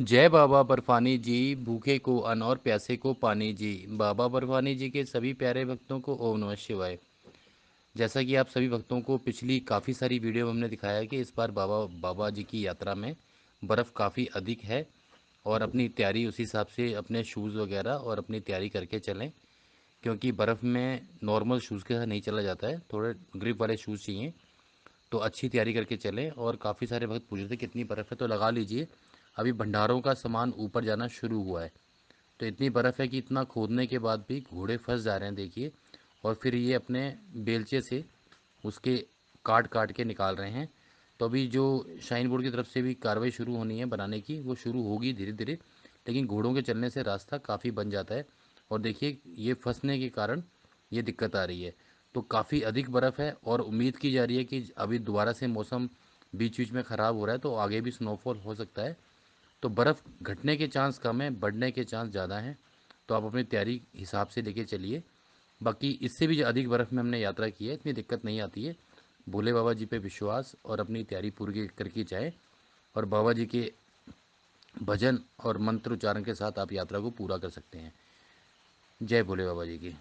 जय बाबा बर्फानी जी भूखे को अन और प्यासे को पानी जी बाबा बर्फानी जी के सभी प्यारे भक्तों को ओम नमः शिवाय जैसा कि आप सभी भक्तों को पिछली काफ़ी सारी वीडियो में हमने दिखाया कि इस बार बाबा बाबा जी की यात्रा में बर्फ़ काफ़ी अधिक है और अपनी तैयारी उसी हिसाब से अपने शूज़ वगैरह और अपनी तैयारी करके चलें क्योंकि बर्फ़ में नॉर्मल शूज़ के साथ नहीं चला जाता है थोड़े ग्रिप वाले शूज़ चाहिए तो अच्छी तैयारी करके चलें और काफ़ी सारे भक्त पूछ रहे थे कितनी बर्फ़ है तो लगा लीजिए अभी भंडारों का सामान ऊपर जाना शुरू हुआ है तो इतनी बर्फ़ है कि इतना खोदने के बाद भी घोड़े फंस जा रहे हैं देखिए और फिर ये अपने बेलचे से उसके काट काट के निकाल रहे हैं तो अभी जो शाइन बोर्ड की तरफ से भी कार्रवाई शुरू होनी है बनाने की वो शुरू होगी धीरे धीरे लेकिन घोड़ों के चलने से रास्ता काफ़ी बन जाता है और देखिए ये फंसने के कारण ये दिक्कत आ रही है तो काफ़ी अधिक बर्फ़ है और उम्मीद की जा रही है कि अभी दोबारा से मौसम बीच बीच में ख़राब हो रहा है तो आगे भी स्नोफॉल हो सकता है तो बर्फ़ घटने के चांस कम है बढ़ने के चांस ज़्यादा हैं तो आप अपनी तैयारी हिसाब से लेके चलिए बाकी इससे भी अधिक बर्फ़ में हमने यात्रा की है इतनी दिक्कत नहीं आती है भोले बाबा जी पे विश्वास और अपनी तैयारी पूरी करके जाए और बाबा जी के भजन और मंत्र उच्चारण के साथ आप यात्रा को पूरा कर सकते हैं जय भोले बाबा जी की